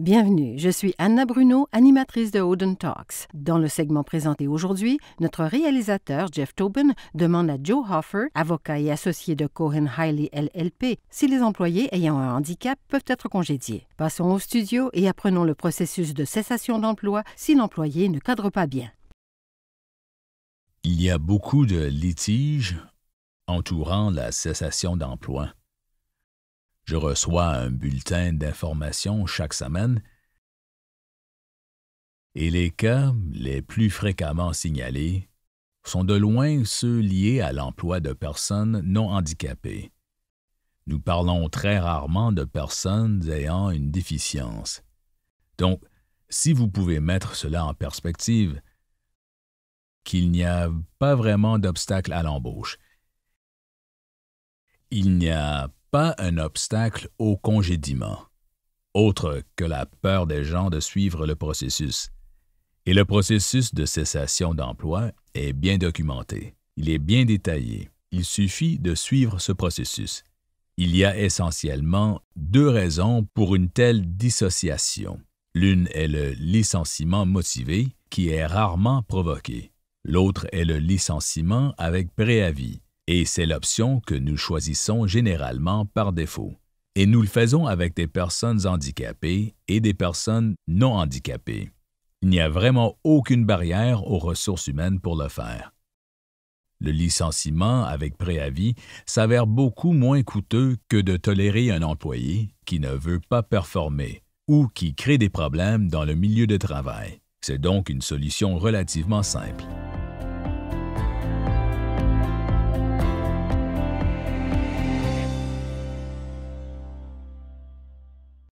Bienvenue, je suis Anna Bruno, animatrice de Oden Talks. Dans le segment présenté aujourd'hui, notre réalisateur Jeff Tobin demande à Joe Hoffer, avocat et associé de Cohen Hiley LLP, si les employés ayant un handicap peuvent être congédiés. Passons au studio et apprenons le processus de cessation d'emploi si l'employé ne cadre pas bien. Il y a beaucoup de litiges entourant la cessation d'emploi. Je reçois un bulletin d'information chaque semaine et les cas les plus fréquemment signalés sont de loin ceux liés à l'emploi de personnes non handicapées. Nous parlons très rarement de personnes ayant une déficience. Donc, si vous pouvez mettre cela en perspective, qu'il n'y a pas vraiment d'obstacle à l'embauche. Il n'y a pas un obstacle au congédiement, autre que la peur des gens de suivre le processus. Et le processus de cessation d'emploi est bien documenté. Il est bien détaillé. Il suffit de suivre ce processus. Il y a essentiellement deux raisons pour une telle dissociation. L'une est le licenciement motivé, qui est rarement provoqué. L'autre est le licenciement avec préavis, et c'est l'option que nous choisissons généralement par défaut. Et nous le faisons avec des personnes handicapées et des personnes non handicapées. Il n'y a vraiment aucune barrière aux ressources humaines pour le faire. Le licenciement avec préavis s'avère beaucoup moins coûteux que de tolérer un employé qui ne veut pas performer ou qui crée des problèmes dans le milieu de travail. C'est donc une solution relativement simple.